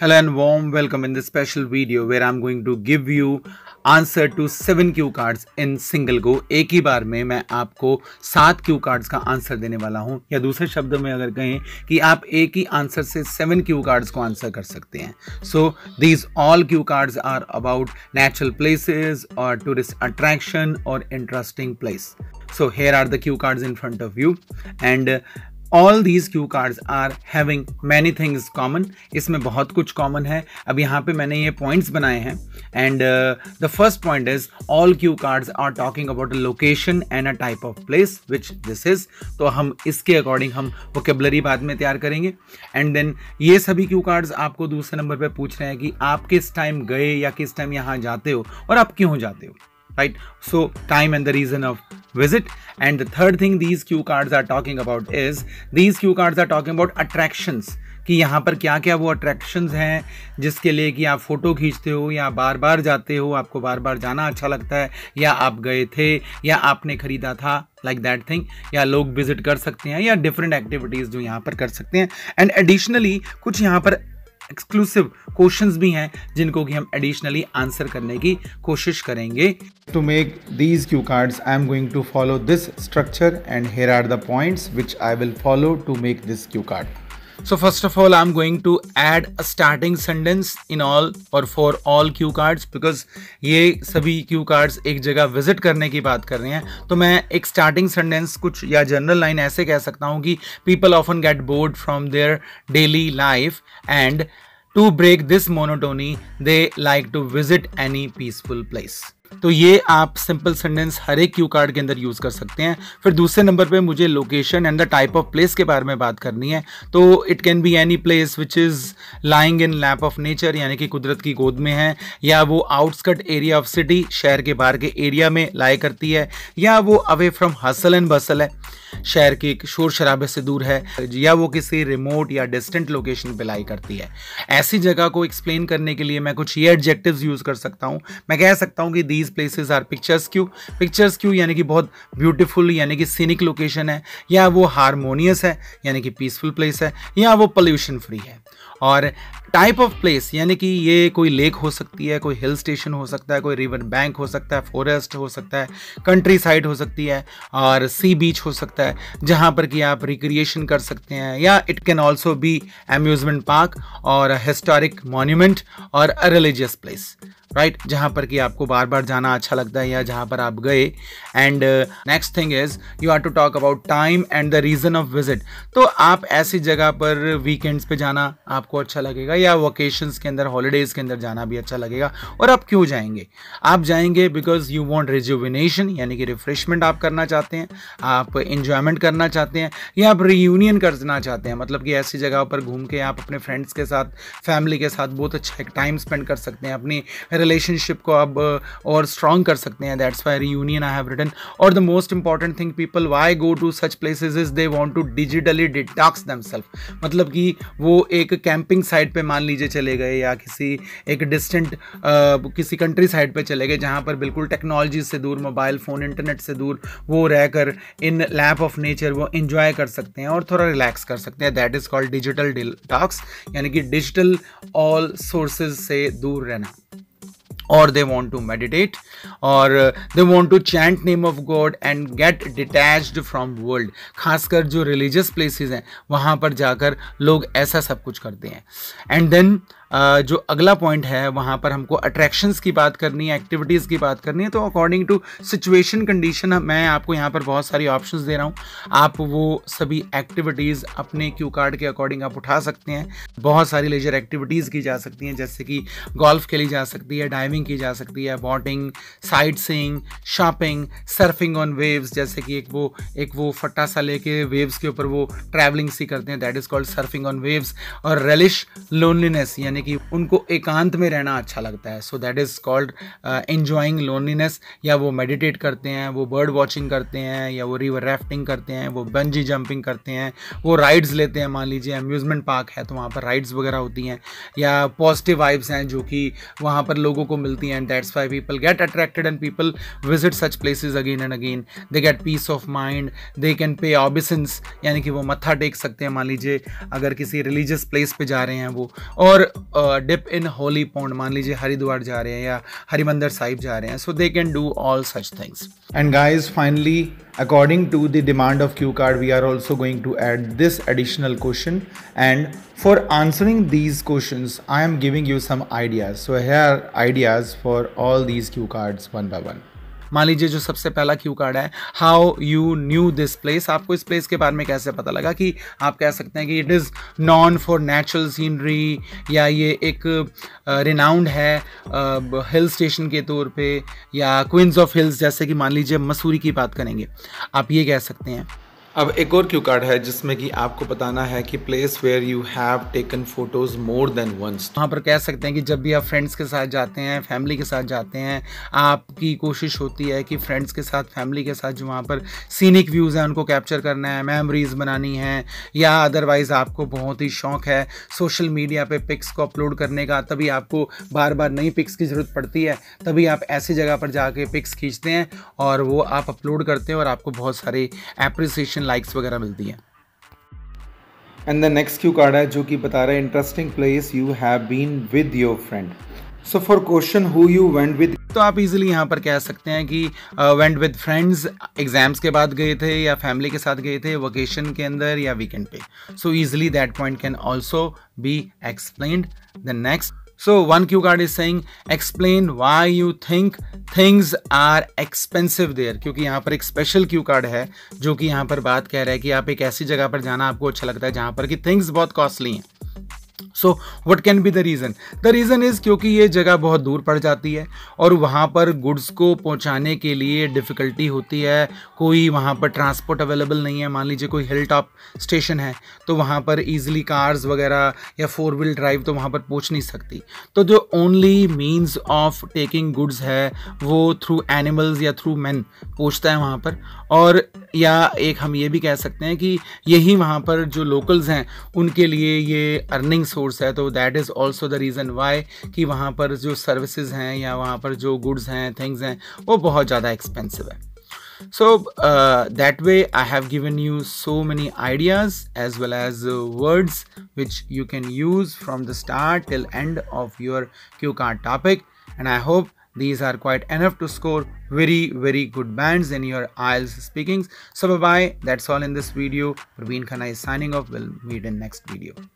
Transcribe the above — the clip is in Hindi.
Hello and warm welcome in this special video where I'm going to give you answer to seven cue cards in single go एक ही बार में मैं आपको सात क्यू कार्ड्स का आंसर देने वाला हूं या दूसरे शब्दों में अगर कहें कि आप एक ही आंसर से सेवन क्यू कार्ड्स को आंसर कर सकते हैं so these all cue cards are about natural places और टूरिस्ट अट्रैक्शन और interesting place so here are the cue cards in front of you and all these cue cards are having many things common इसमें बहुत कुछ कॉमन है अब यहाँ पे मैंने ये पॉइंट्स बनाए हैं and the first point is all cue cards are talking about a location and a type of place which this is तो हम इसके अकॉर्डिंग हम वोकेबलरी बाद में तैयार करेंगे एंड देन ये सभी क्यू कार्ड्स आपको दूसरे नंबर पर पूछ रहे हैं कि आप किस टाइम गए या किस टाइम यहाँ जाते हो और आप क्यों जाते हो right? So time and the reason of visit. And the third thing these cue cards are talking about is these cue cards are talking about attractions. कि यहाँ पर क्या क्या वो अट्रैक्शंस हैं जिसके लिए कि आप फ़ोटो खींचते हो या बार बार जाते हो आपको बार बार जाना अच्छा लगता है या आप गए थे या आपने ख़रीदा था लाइक दैट थिंग या लोग विजिट कर सकते हैं या डिफरेंट एक्टिविटीज़ जो यहाँ पर कर सकते हैं एंड एडिशनली कुछ यहाँ पर एक्सक्लूसिव क्वेश्चंस भी हैं जिनको कि हम एडिशनली आंसर करने की कोशिश करेंगे to make these cue card I am going to follow this structure and here are the points which I will follow to make this cue card So first of all, I'm going to add a starting sentence in all or for all cue cards because ये सभी cue cards एक जगह विजिट करने की बात कर रहे हैं तो मैं एक starting sentence कुछ या general line ऐसे कह सकता हूँ कि people often get bored from their daily life and to break this monotony they like to visit any peaceful place. तो ये आप सिंपल सेंटेंस हर एक क्यू कार्ड के अंदर यूज़ कर सकते हैं फिर दूसरे नंबर पे मुझे location and the type of place के बारे में बात करनी है तो it can be any place which is lying in lap of nature यानी कि कुदरत की गोद में है या वो आउटस्कट एरिया ऑफ सिटी शहर के बाहर के एरिया में लाए करती है या वो away from hustle and bustle है शहर के एक शोर शराबे से दूर है या वो किसी रिमोट या डिस्टेंट लोकेशन पे लाई करती है ऐसी जगह को एक्सप्लेन करने के लिए मैं कुछ ये एडजेक्टिव्स यूज़ कर सकता हूँ मैं कह सकता हूँ कि the these places are picturesque picturesque यानी कि बहुत ब्यूटीफुल यानी कि सीनिक लोकेशन है या वो हारमोनियस है यानी कि पीसफुल प्लेस है या वो पोल्यूशन फ्री है और टाइप ऑफ प्लेस यानी कि ये कोई लेक हो सकती है कोई हिल स्टेशन हो सकता है कोई रिवर बैंक हो सकता है फॉरेस्ट हो सकता है कंट्री साइड हो सकती है और सी बीच हो सकता है जहाँ पर कि आप रिक्रिएशन कर सकते हैं या it can also be amusement park और हिस्टोरिक मॉन्यूमेंट और रिलीजियस प्लेस राइट जहाँ पर कि आपको बार बार जाना अच्छा लगता है या जहाँ पर आप गए and next thing is you have to talk about time and the reason of visit तो आप ऐसी जगह पर वीकेंड्स पे जाना आपको अच्छा लगेगा या वोकेशंस के अंदर हॉलीडेज़ के अंदर जाना भी अच्छा लगेगा और आप क्यों जाएंगे आप जाएंगे बिकॉज यू वॉन्ट रिज्यूविनेशन यानी कि रिफ्रेशमेंट आप करना चाहते हैं आप इंजॉयमेंट करना चाहते हैं या आप रीयूनियन करना चाहते हैं मतलब कि ऐसी जगह पर घूम के आप अपने फ्रेंड्स के साथ फैमिली के साथ बहुत अच्छा टाइम स्पेंड कर सकते हैं अपनी रिलेशनशिप को आप uh, और स्ट्रॉन्ग कर सकते हैं that's why union I have written और the most important thing people why go to such places is they want to digitally detox them मतलब कि वो एक कैंपिंग साइट पर मान लीजिए चले गए या किसी एक डिस्टेंट uh, किसी कंट्री साइड पर चले गए जहाँ पर बिल्कुल टेक्नोलॉजी से दूर मोबाइल फ़ोन इंटरनेट से दूर वो रहकर इन लैप ऑफ नेचर वो इन्जॉय कर सकते हैं और थोड़ा रिलैक्स कर सकते हैं that is called digital detox यानी कि डिजिटल ऑल सोर्सेज से दूर रहना और दे वॉन्ट टू मेडिटेट और they want to chant name of god and get detach from world खासकर जो रिलीजियस प्लेसेस हैं वहाँ पर जाकर लोग ऐसा सब कुछ करते हैं एंड देन जो अगला पॉइंट है वहाँ पर हमको अट्रैक्शंस की बात करनी है एक्टिविटीज़ की बात करनी है तो अकॉर्डिंग टू सिचुएशन कंडीशन मैं आपको यहाँ पर बहुत सारी ऑप्शंस दे रहा हूँ आप वो सभी एक्टिविटीज़ अपने क्यू कार्ड के अकॉर्डिंग आप उठा सकते हैं बहुत सारी लेजर एक्टिविटीज़ की जा सकती हैं जैसे कि गोल्फ खेली जा सकती है डाइविंग की जा सकती है boating sightseeing shopping surfing on waves जैसे कि एक वो एक वो फट्टा सा लेके वेव्स के ऊपर वो ट्रैवलिंग सी करते हैं that is called surfing on waves और रेलिश लोनलीनेस यानी यानी कि उनको एकांत में रहना अच्छा लगता है so that is called enjoying loneliness या वो मेडिटेट करते हैं वो बर्ड वॉचिंग करते हैं या वो रिवर राफ्टिंग करते हैं वो बंजी जंपिंग करते हैं वो राइड्स लेते हैं मान लीजिए अम्यूज़मेंट पार्क है तो वहाँ पर राइड्स वगैरह होती हैं या पॉजिटिव वाइब्स हैं जो कि वहाँ पर लोगों को मिलती हैं that's why people get attracted and people visit such places again and again they get peace of mind they can pay obeisance यानी कि वो मत्था टेक सकते हैं मान लीजिए अगर किसी रिलीजियस प्लेस पे जा रहे हैं वो और डिप इन होली पॉन्ड मान लीजिए हरिद्वार जा रहे हैं या हरिमंदर साहिब जा रहे हैं so they can do all such things and guys finally according to the demand of cue card we are also going to add this additional question and for answering these question I am giving you some ideas so here are ideas for all these cue cards one by one मान लीजिए जो सबसे पहला क्यू कार्ड है how you knew this place आपको इस प्लेस के बारे में कैसे पता लगा कि आप कह सकते हैं कि it is known for natural scenery या ये एक रिनाउंड है हिल स्टेशन के तौर पे या क्वींस ऑफ हिल्स जैसे कि मान लीजिए मसूरी की बात करेंगे आप ये कह सकते हैं अब एक और क्यू कार्ड है जिसमें कि आपको बताना है कि place where you have taken photos more than once वहाँ पर कह सकते हैं कि जब भी आप फ्रेंड्स के साथ जाते हैं फैमिली के साथ जाते हैं आपकी कोशिश होती है कि फ्रेंड्स के साथ फैमिली के साथ जो वहाँ पर सीनिक व्यूज़ हैं उनको कैप्चर करना है मेमोरीज बनानी है या अदरवाइज़ आपको बहुत ही शौक है सोशल मीडिया पर पिक्स को अपलोड करने का तभी आपको बार बार नई पिक्स की ज़रूरत पड़ती है तभी आप ऐसी जगह पर जाके पिक्स खींचते हैं और वो आप अपलोड करते हैं और आपको बहुत सारी एप्रिसिएशन लाइक्स वगैरह मिलती हैं and the next cue card है जो कि बता रहा है interesting place you have been with your friend so for question who you went with तो आप इजीली यहाँ पर कह सकते हैं कि वेंट विद फ्रेंड्स एग्जाम्स के बाद गए थे या फैमिली के साथ गए थे वोकेशन के अंदर या वीकेंड पे so easily that point can also be explain the next So one cue card is saying explain why you think things are expensive there क्योंकि यहाँ पर एक स्पेशल क्यू कार्ड है जो कि यहाँ पर बात कह रहा है कि आप एक ऐसी जगह पर जाना आपको अच्छा लगता है जहाँ पर कि थिंग्स बहुत कॉस्टली हैं so what can be the reason the reason is क्योंकि ये जगह बहुत दूर पड़ जाती है और वहाँ पर गुड्स को पहुँचाने के लिए डिफ़िकल्टी होती है कोई वहाँ पर ट्रांसपोर्ट अवेलेबल नहीं है मान लीजिए कोई हिल टॉप स्टेशन है तो वहाँ पर ईजिली कार्स वगैरह या फोर व्हील ड्राइव तो वहाँ पर पहुँच नहीं सकती तो जो only means of taking goods है वो थ्रू एनिमल्स या थ्रू मैन पहुँचता है वहाँ पर और या एक हम ये भी कह सकते हैं कि यही वहाँ पर जो लोकल्स हैं उनके लिए ये अर्निंग्स सोर्स है तो that is also the reason why कि वहाँ पर जो सर्विसेज हैं या वहाँ पर जो गुड्स हैं थिंग्स हैं वो बहुत ज़्यादा एक्सपेंसिव है so uh, that way i have given you so many ideas as well as uh, words which you can use from the start till end of your cue card topic and i hope these are quite enough to score very very good bands in your IELTS speakings so bye bye that's all in this video Praveen Khanna is signing off we'll meet in next video